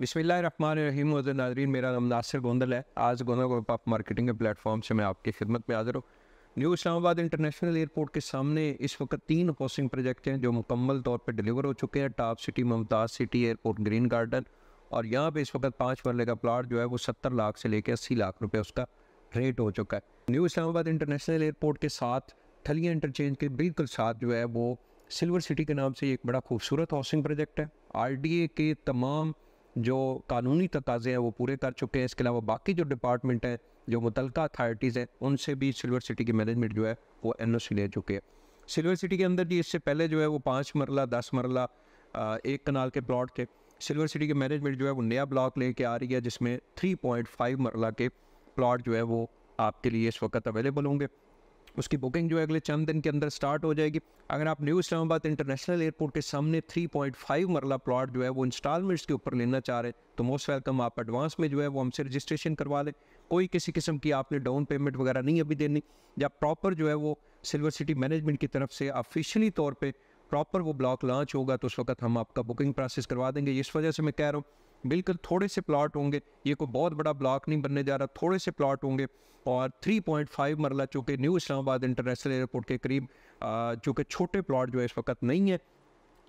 बिस्मिल्लाम नाजरीन मेरा नाम नासिर गोंदल है आज गोंदल ग्रुप आप मार्केटिंग के प्लेटफॉर्म से मैं आपकी खिदमत में हाजिर हूँ न्यू इस्लामाबाद इंटरनेशनल एयरपोर्ट के सामने इस वक्त तीन हाउसिंग प्रोजेक्ट हैं जो मुकम्मल तौर पर डिलीवर हो चुके हैं top city Mumtaz city airport green garden और यहाँ पर इस वक्त पाँच मरले का प्लाट जो है वो सत्तर लाख से लेकर अस्सी लाख रुपये उसका रेट हो चुका है न्यू इस्लामाबाद इंटरनेशनल एयरपोर्ट के साथ थलिया इंटरचेंज के बिल्कुल साथ जो है वो सिल्वर सिटी के नाम से एक बड़ा खूबसूरत हाउसिंग प्रोजेक्ट है आर के तमाम जो कानूनी तकाजे हैं वो पूरे कर चुके हैं इसके अलावा बाकी जो डिपार्टमेंट हैं जो मुतल अथार्टीज़ हैं उनसे भी सिल्वर सिटी की मैनेजमेंट जो है वो एन ओ सी ले चुके हैं सिल्वर सिटी के अंदर जी इससे पहले जो है वो पाँच मरला दस मरला एक कनाल के प्लाट थे सिल्वर सिटी के मैनेजमेंट जो है वो नया ब्लॉक लेके आ रही है जिसमें थ्री पॉइंट फाइव मरला के प्लाट जो है वो आपके लिए इस वक्त अवेलेबल होंगे उसकी बुकिंग जो है अगले चंद दिन के अंदर स्टार्ट हो जाएगी अगर आप न्यू इस्लामाबाद इंटरनेशनल एयरपोर्ट के सामने 3.5 मरला प्लॉट जो है वो इंस्टॉलमेंट्स के ऊपर लेना चाह रहे हैं तो मोस्ट वेलकम आप एडवांस में जो है वो हमसे रजिस्ट्रेशन करवा लें कोई किसी किस्म की आपने डाउन पेमेंट वगैरह नहीं अभी देनी या प्रॉपर जो है वो सिल्वर सिटी मैनेजमेंट की तरफ से ऑफिशियली तौर पर प्रॉपर वो ब्लॉक लॉन्च होगा तो उस वक्त हम आपका बुकिंग प्रोसेस करवा देंगे इस वजह से मैं कह रहा हूँ बिल्कुल थोड़े से प्लाट होंगे ये कोई बहुत बड़ा ब्लॉक नहीं बनने जा रहा थोड़े से प्लाट होंगे और 3.5 मरला चूँकि न्यू इस्लामाबाद इंटरनेशनल एयरपोर्ट के करीब चूँकि छोटे प्लाट जो है इस वक्त नहीं है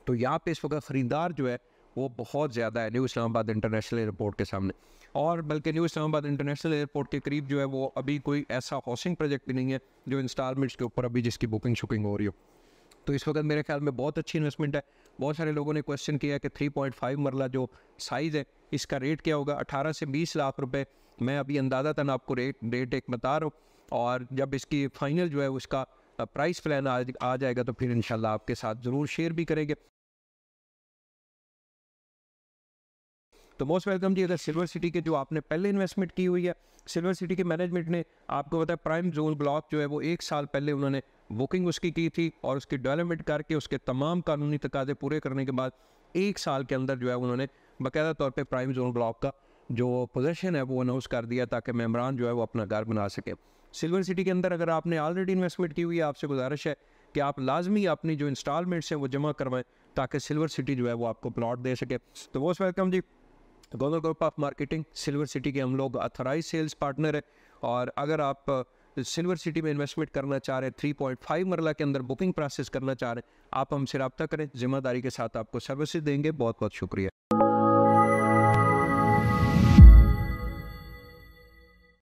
तो यहाँ पर इस वक्त ख़रीदार जो है वो बहुत ज़्यादा है न्यू इस्लामाबाद इंटरनेशनल एयरपोर्ट के सामने और बल्कि न्यू इस्लामाबाद इंटरनेशनल एयरपोर्ट के करीब जो है वो अभी कोई ऐसा हाउसिंग प्रोजेक्ट भी नहीं है जो इंस्टॉलमेंट्स के ऊपर अभी जिसकी बुकिंग शुकिंग हो रही हो तो इस वक्त मेरे ख्याल में बहुत अच्छी इन्वेस्टमेंट है बहुत सारे लोगों ने क्वेश्चन किया कि 3.5 मरला जो साइज़ है इसका रेट क्या होगा 18 से 20 लाख रुपए मैं अभी अंदाजा ना आपको रेट रेट एक बता रहा हूँ और जब इसकी फाइनल जो है उसका प्राइस प्लान आ, आ जाएगा तो फिर इन आपके साथ ज़रूर शेयर भी करेंगे तो मोस्ट वेलकम जी अगर सिल्वर सिटी के जो आपने पहले इन्वेस्टमेंट की हुई है सिल्वर सिटी के मैनेजमेंट ने आपको बताया प्राइम जोन ब्लॉक जो है वो एक साल पहले उन्होंने बुकिंग उसकी की थी और उसकी डेवलपमेंट करके उसके तमाम कानूनी तकाजे पूरे करने के बाद एक साल के अंदर जो है उन्होंने बाकायदा तौर पर प्राइम जोन ब्लॉक का जो पोजेशन है वो अनाउंस कर दिया ताकि मेमरान जो है वो अपना घर बना सके सिल्वर सिटी के अंदर अगर आपने ऑलरेडी इन्वेस्टमेंट की हुई है आपसे गुजारिश है कि आप लाजमी अपनी जो इंस्टॉलमेंट्स हैं वो जमा करवाएं ताकि सिल्वर सिटी जो है वो आपको प्लॉट दे सके तो मोस्ट वेलकम जी गोगल group of marketing silver city के हम लोग अथराइज सेल्स पार्टनर है और अगर आप सिल्वर सिटी में इन्वेस्टमेंट करना चाह रहे हैं थ्री पॉइंट फाइव मरला के अंदर बुकिंग प्रोसेस करना चाह रहे हैं आप हमसे रब्ता करें जिम्मेदारी के साथ आपको सर्विसेज देंगे बहुत बहुत शुक्रिया